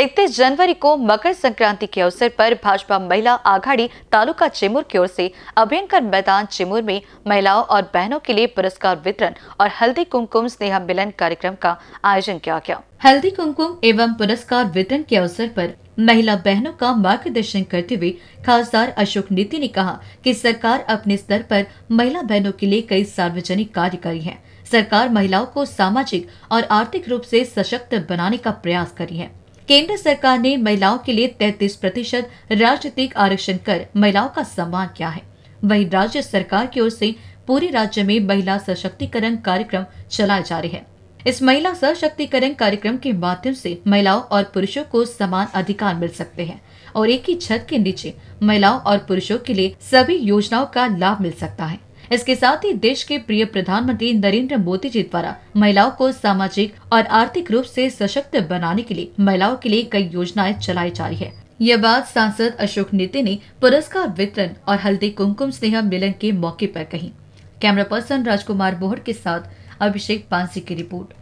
इकतीस जनवरी को मकर संक्रांति के अवसर पर भाजपा महिला आघाड़ी तालुका चिमूर की ओर से अभियंकर मैदान चिमूर में महिलाओं और बहनों के लिए पुरस्कार वितरण और हल्दी कुमकुम स्नेहा मिलन कार्यक्रम का आयोजन किया गया हल्दी कुमकुम एवं पुरस्कार वितरण के अवसर पर महिला बहनों का मार्गदर्शन करते हुए खासदार अशोक नीति ने कहा कि सरकार अपने स्तर पर महिला बहनों के लिए कई सार्वजनिक कार्य करी है सरकार महिलाओं को सामाजिक और आर्थिक रूप से सशक्त बनाने का प्रयास करी है केंद्र सरकार ने महिलाओं के लिए तैतीस प्रतिशत राजनीतिक आरक्षण कर महिलाओं का सम्मान किया है वहीं राज्य सरकार की ओर से पूरे राज्य में महिला सशक्तिकरण कार्यक्रम चलाए जा रहे हैं इस महिला सशक्तिकरण कार्यक्रम के माध्यम से महिलाओं और पुरुषों को समान अधिकार मिल सकते हैं और एक ही छत के नीचे महिलाओं और पुरुषों के लिए सभी योजनाओं का लाभ मिल सकता है इसके साथ ही देश के प्रिय प्रधानमंत्री नरेंद्र मोदी जी द्वारा महिलाओं को सामाजिक और आर्थिक रूप से सशक्त बनाने के लिए महिलाओं के लिए कई योजनाएं चलाई जा रही है यह बात सांसद अशोक नेते ने पुरस्कार वितरण और हल्दी कुमकुम स्नेह मिलन के मौके पर कही कैमरा पर्सन राजकुमार बोहर के साथ अभिषेक पांसी की रिपोर्ट